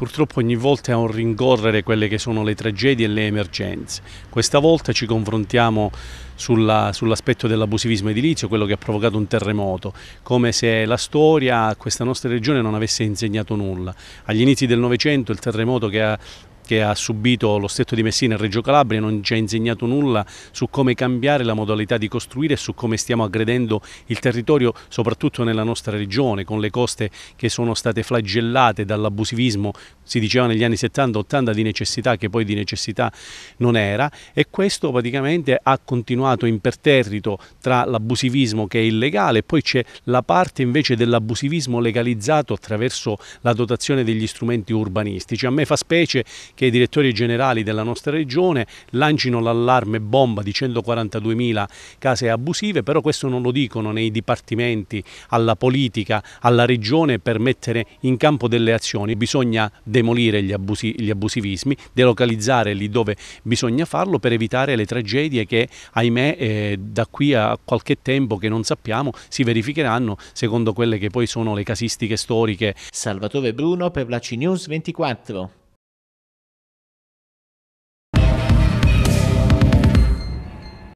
Purtroppo ogni volta è un rincorrere quelle che sono le tragedie e le emergenze. Questa volta ci confrontiamo sull'aspetto dell'abusivismo edilizio, quello che ha provocato un terremoto, come se la storia a questa nostra regione non avesse insegnato nulla. Agli inizi del Novecento il terremoto che ha che ha subito lo Stretto di Messina e Reggio Calabria non ci ha insegnato nulla su come cambiare la modalità di costruire e su come stiamo aggredendo il territorio soprattutto nella nostra regione con le coste che sono state flagellate dall'abusivismo si diceva negli anni 70-80 di necessità che poi di necessità non era e questo praticamente ha continuato imperterrito tra l'abusivismo che è illegale poi c'è la parte invece dell'abusivismo legalizzato attraverso la dotazione degli strumenti urbanistici. A me fa specie che i direttori generali della nostra regione lancino l'allarme bomba di 142.000 case abusive, però questo non lo dicono nei dipartimenti, alla politica, alla regione per mettere in campo delle azioni. Bisogna demolire gli, abusi, gli abusivismi, delocalizzare lì dove bisogna farlo per evitare le tragedie che, ahimè, eh, da qui a qualche tempo che non sappiamo si verificheranno secondo quelle che poi sono le casistiche storiche. Salvatore Bruno per la CNews 24.